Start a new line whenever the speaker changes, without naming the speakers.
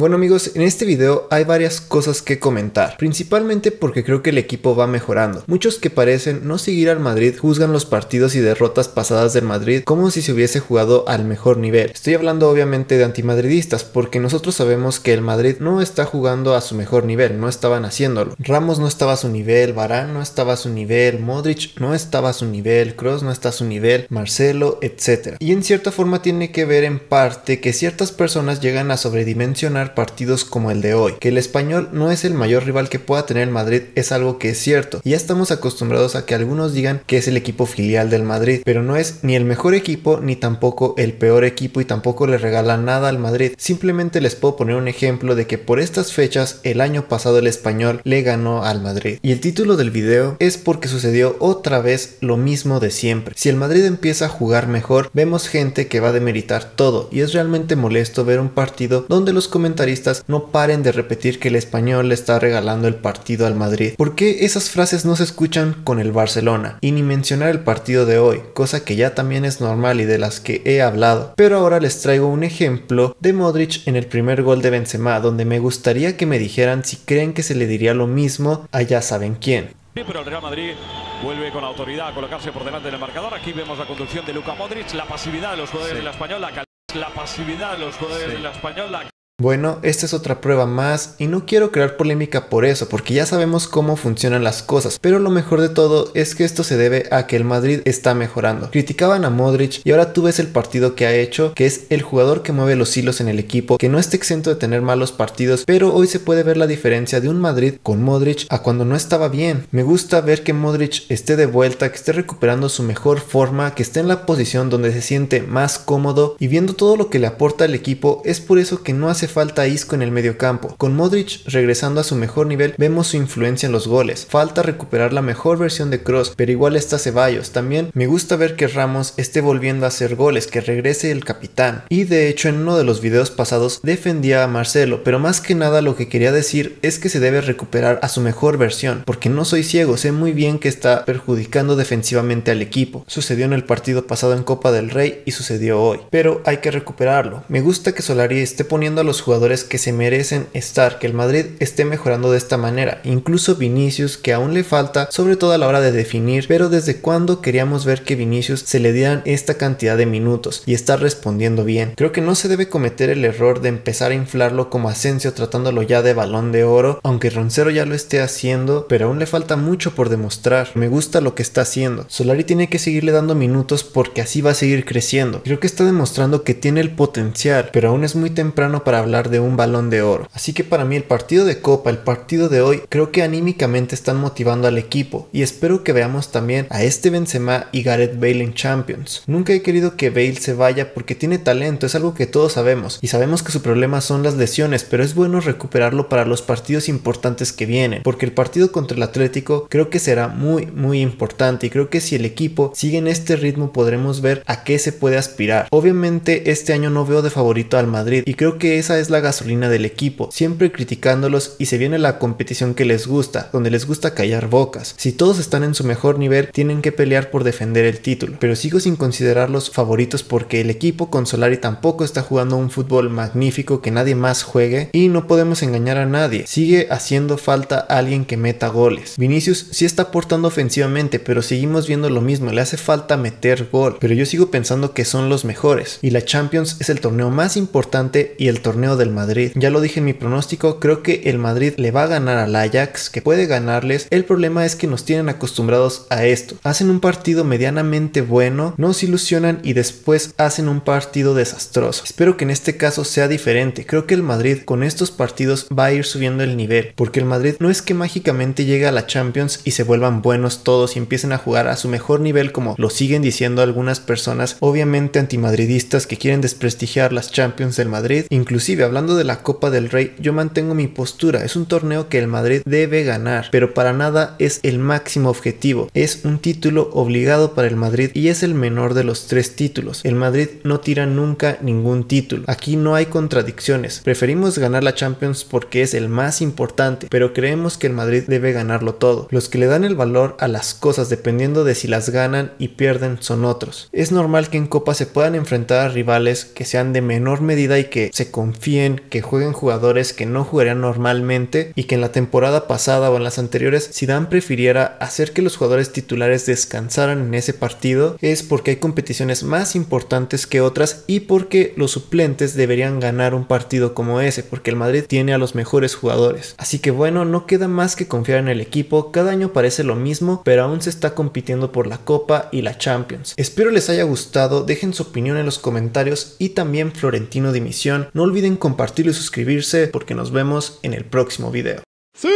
Bueno amigos, en este video hay varias cosas que comentar, principalmente porque creo que el equipo va mejorando. Muchos que parecen no seguir al Madrid juzgan los partidos y derrotas pasadas del Madrid como si se hubiese jugado al mejor nivel. Estoy hablando obviamente de antimadridistas porque nosotros sabemos que el Madrid no está jugando a su mejor nivel, no estaban haciéndolo. Ramos no estaba a su nivel, barán no estaba a su nivel, Modric no estaba a su nivel, Cross no está a su nivel, Marcelo, etc. Y en cierta forma tiene que ver en parte que ciertas personas llegan a sobredimensionar partidos como el de hoy. Que el español no es el mayor rival que pueda tener el Madrid es algo que es cierto. ya estamos acostumbrados a que algunos digan que es el equipo filial del Madrid, pero no es ni el mejor equipo ni tampoco el peor equipo y tampoco le regala nada al Madrid. Simplemente les puedo poner un ejemplo de que por estas fechas el año pasado el español le ganó al Madrid. Y el título del video es porque sucedió otra vez lo mismo de siempre. Si el Madrid empieza a jugar mejor, vemos gente que va a demeritar todo y es realmente molesto ver un partido donde los comentarios no paren de repetir que el español le está regalando el partido al Madrid. ¿Por qué esas frases no se escuchan con el Barcelona? Y ni mencionar el partido de hoy, cosa que ya también es normal y de las que he hablado. Pero ahora les traigo un ejemplo de Modric en el primer gol de Benzema, donde me gustaría que me dijeran si creen que se le diría lo mismo a ya saben quién. Pero el Real Madrid vuelve con autoridad a colocarse por delante del marcador. Aquí vemos la conducción de luca Modric, la pasividad de los jugadores sí. de la Española, la pasividad de los jugadores la Española. Bueno, esta es otra prueba más y no quiero crear polémica por eso, porque ya sabemos cómo funcionan las cosas, pero lo mejor de todo es que esto se debe a que el Madrid está mejorando. Criticaban a Modric y ahora tú ves el partido que ha hecho, que es el jugador que mueve los hilos en el equipo, que no está exento de tener malos partidos, pero hoy se puede ver la diferencia de un Madrid con Modric a cuando no estaba bien. Me gusta ver que Modric esté de vuelta, que esté recuperando su mejor forma, que esté en la posición donde se siente más cómodo y viendo todo lo que le aporta al equipo, es por eso que no hace falta Isco en el campo, Con Modric regresando a su mejor nivel, vemos su influencia en los goles. Falta recuperar la mejor versión de Cross, pero igual está Ceballos. También me gusta ver que Ramos esté volviendo a hacer goles, que regrese el capitán. Y de hecho, en uno de los videos pasados defendía a Marcelo, pero más que nada lo que quería decir es que se debe recuperar a su mejor versión, porque no soy ciego, sé muy bien que está perjudicando defensivamente al equipo. Sucedió en el partido pasado en Copa del Rey y sucedió hoy, pero hay que recuperarlo. Me gusta que Solari esté poniendo a los jugadores que se merecen estar, que el Madrid esté mejorando de esta manera. Incluso Vinicius, que aún le falta, sobre todo a la hora de definir, pero desde cuándo queríamos ver que Vinicius se le dieran esta cantidad de minutos y está respondiendo bien. Creo que no se debe cometer el error de empezar a inflarlo como Asensio tratándolo ya de balón de oro, aunque Roncero ya lo esté haciendo, pero aún le falta mucho por demostrar. Me gusta lo que está haciendo. Solari tiene que seguirle dando minutos porque así va a seguir creciendo. Creo que está demostrando que tiene el potencial, pero aún es muy temprano para hablar de un balón de oro. Así que para mí el partido de Copa, el partido de hoy, creo que anímicamente están motivando al equipo y espero que veamos también a este Benzema y Gareth Bale en Champions. Nunca he querido que Bale se vaya porque tiene talento, es algo que todos sabemos y sabemos que su problema son las lesiones, pero es bueno recuperarlo para los partidos importantes que vienen, porque el partido contra el Atlético creo que será muy muy importante y creo que si el equipo sigue en este ritmo podremos ver a qué se puede aspirar. Obviamente este año no veo de favorito al Madrid y creo que esa es la gasolina del equipo, siempre criticándolos y se viene la competición que les gusta, donde les gusta callar bocas. Si todos están en su mejor nivel, tienen que pelear por defender el título, pero sigo sin considerarlos favoritos porque el equipo con Solari tampoco está jugando un fútbol magnífico que nadie más juegue y no podemos engañar a nadie. Sigue haciendo falta alguien que meta goles. Vinicius sí está aportando ofensivamente, pero seguimos viendo lo mismo, le hace falta meter gol, pero yo sigo pensando que son los mejores y la Champions es el torneo más importante y el torneo del Madrid. Ya lo dije en mi pronóstico, creo que el Madrid le va a ganar al Ajax, que puede ganarles. El problema es que nos tienen acostumbrados a esto. Hacen un partido medianamente bueno, nos ilusionan y después hacen un partido desastroso. Espero que en este caso sea diferente. Creo que el Madrid con estos partidos va a ir subiendo el nivel, porque el Madrid no es que mágicamente llegue a la Champions y se vuelvan buenos todos y empiecen a jugar a su mejor nivel como lo siguen diciendo algunas personas, obviamente antimadridistas que quieren desprestigiar las Champions del Madrid, inclusive hablando de la Copa del Rey, yo mantengo mi postura. Es un torneo que el Madrid debe ganar, pero para nada es el máximo objetivo. Es un título obligado para el Madrid y es el menor de los tres títulos. El Madrid no tira nunca ningún título. Aquí no hay contradicciones. Preferimos ganar la Champions porque es el más importante, pero creemos que el Madrid debe ganarlo todo. Los que le dan el valor a las cosas dependiendo de si las ganan y pierden son otros. Es normal que en Copa se puedan enfrentar a rivales que sean de menor medida y que se confíen confíen, que jueguen jugadores que no jugarían normalmente y que en la temporada pasada o en las anteriores Dan prefiriera hacer que los jugadores titulares descansaran en ese partido es porque hay competiciones más importantes que otras y porque los suplentes deberían ganar un partido como ese porque el Madrid tiene a los mejores jugadores. Así que bueno, no queda más que confiar en el equipo, cada año parece lo mismo, pero aún se está compitiendo por la Copa y la Champions. Espero les haya gustado, dejen su opinión en los comentarios y también Florentino Dimisión. No olviden compartir compartirlo y suscribirse porque nos vemos en el próximo video. ¡Sí!